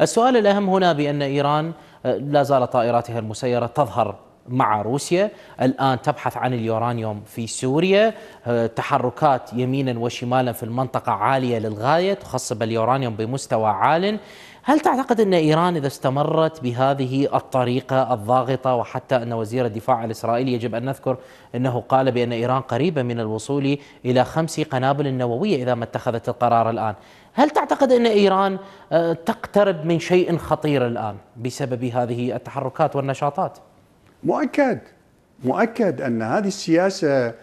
السؤال الأهم هنا بأن إيران آه، لا زال طائراتها المسيرة تظهر مع روسيا الآن تبحث عن اليورانيوم في سوريا آه، تحركات يمينا وشمالا في المنطقة عالية للغاية تخصب اليورانيوم بمستوى عال هل تعتقد أن إيران إذا استمرت بهذه الطريقة الضاغطة وحتى أن وزير الدفاع الإسرائيلي يجب أن نذكر أنه قال بأن إيران قريبة من الوصول إلى خمس قنابل نووية إذا ما اتخذت القرار الآن هل تعتقد أن إيران آه، تقترب من شيء خطير الآن بسبب هذه التحركات والنشاطات؟ مؤكد مؤكد أن هذه السياسة آه،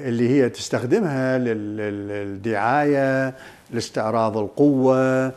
اللي هي تستخدمها للدعاية لاستعراض القوة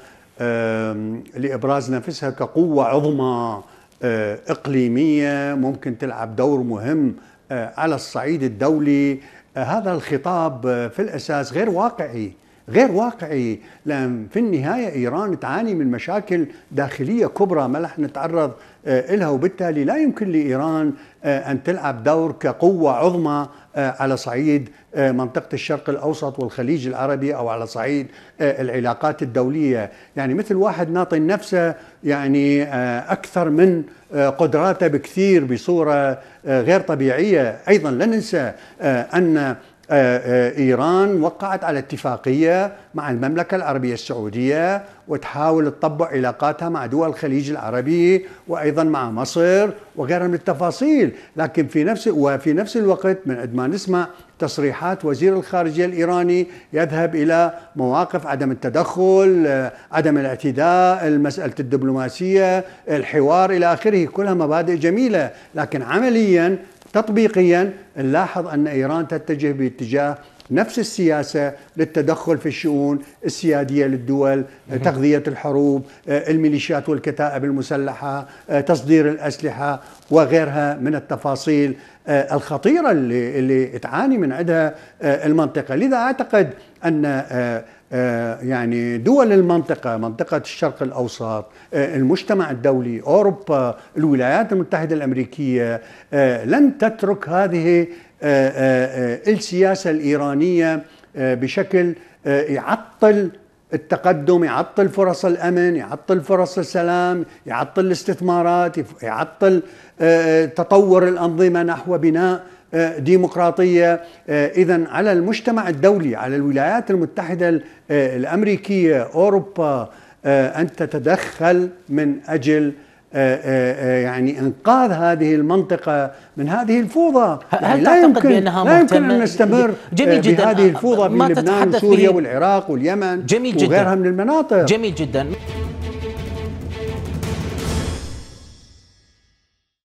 لابراز نفسها كقوه عظمى آه، اقليميه ممكن تلعب دور مهم آه، على الصعيد الدولي آه، هذا الخطاب في الاساس غير واقعي غير واقعي لأن في النهاية إيران تعاني من مشاكل داخلية كبرى ما رح نتعرض آه، إلها وبالتالي لا يمكن لإيران آه، أن تلعب دور كقوة عظمى آه، على صعيد منطقة الشرق الأوسط والخليج العربي أو على صعيد العلاقات الدولية يعني مثل واحد ناطي نفسه يعني أكثر من قدراته بكثير بصورة غير طبيعية أيضا لا ننسى أن آه، آه، ايران وقعت على اتفاقيه مع المملكه العربيه السعوديه وتحاول تطبع علاقاتها مع دول الخليج العربي وايضا مع مصر وغيرها من التفاصيل، لكن في نفس وفي نفس الوقت من عندما ما نسمع تصريحات وزير الخارجيه الايراني يذهب الى مواقف عدم التدخل، آه، عدم الاعتداء، المساله الدبلوماسيه، الحوار الى اخره، كلها مبادئ جميله، لكن عمليا تطبيقيا نلاحظ أن إيران تتجه باتجاه نفس السياسة للتدخل في الشؤون السيادية للدول تغذية الحروب الميليشيات والكتائب المسلحة تصدير الأسلحة وغيرها من التفاصيل آه، الخطيرة اللي, اللي تعاني من عندها آه، المنطقة لذا أعتقد أن آه، آه، يعني دول المنطقة منطقة الشرق الأوسط آه، المجتمع الدولي أوروبا الولايات المتحدة الأمريكية آه، لن تترك هذه السياسة الإيرانية بشكل يعطل التقدم يعطل فرص الامن يعطل فرص السلام يعطل الاستثمارات يعطل تطور الانظمه نحو بناء آه، ديمقراطيه آه، اذا على المجتمع الدولي على الولايات المتحده آه، الامريكيه اوروبا ان تتدخل من اجل يعني انقاذ هذه المنطقه من هذه الفوضى هل يعني لا يمكن بأنها لا يمكن ان نستمر جميل جدا بهذه الفوضى من لبنان وسوريا والعراق واليمن جميل جدا وغيرها من المناطق جميل جدا